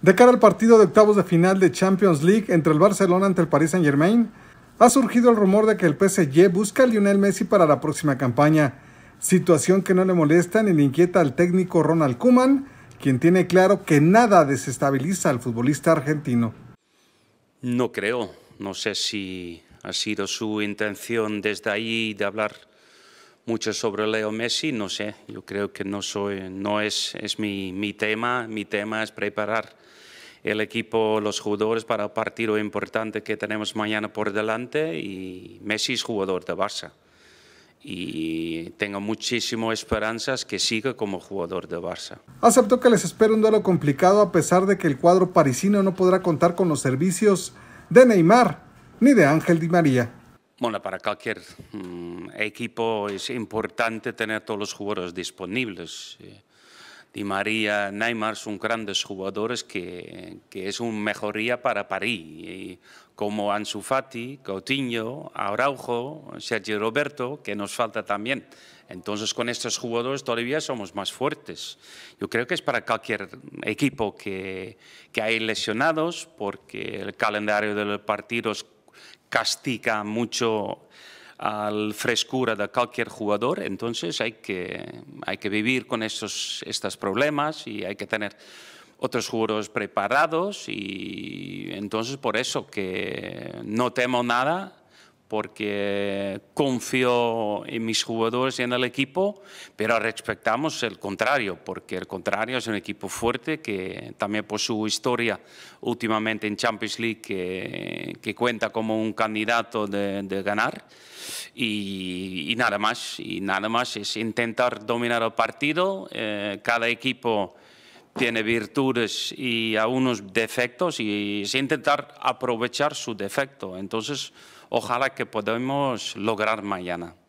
De cara al partido de octavos de final de Champions League entre el Barcelona ante el Paris Saint-Germain, ha surgido el rumor de que el PSG busca a Lionel Messi para la próxima campaña, situación que no le molesta ni le inquieta al técnico Ronald Kuman, quien tiene claro que nada desestabiliza al futbolista argentino. No creo, no sé si ha sido su intención desde ahí de hablar mucho sobre Leo Messi, no sé, yo creo que no, soy, no es, es mi, mi tema, mi tema es preparar el equipo, los jugadores para el partido importante que tenemos mañana por delante y Messi es jugador de Barça y tengo muchísimas esperanzas que siga como jugador de Barça. Aceptó que les espera un duelo complicado a pesar de que el cuadro parisino no podrá contar con los servicios de Neymar ni de Ángel Di María. Bueno, para cualquier mm, equipo es importante tener todos los jugadores disponibles. Di María, Neymar son grandes jugadores que, que es una mejoría para París. Y como Ansu Fati, Coutinho, Araujo, Sergio Roberto, que nos falta también. Entonces con estos jugadores todavía somos más fuertes. Yo creo que es para cualquier equipo que, que hay lesionados porque el calendario de los partidos castiga mucho al frescura de cualquier jugador, entonces hay que, vivir con estos, estos problemas y hay que tener otros jugadores preparados y entonces por eso que no temo nada porque confío en mis jugadores y en el equipo, pero respetamos el contrario, porque el contrario es un equipo fuerte que también por su historia últimamente en Champions League que, cuenta como un candidato de, ganar y, nada más, y nada más es intentar dominar el partido, eh, cada equipo tiene virtudes y a unos defectos y es intentar aprovechar su defecto. Entonces, ojalá que podamos lograr mañana.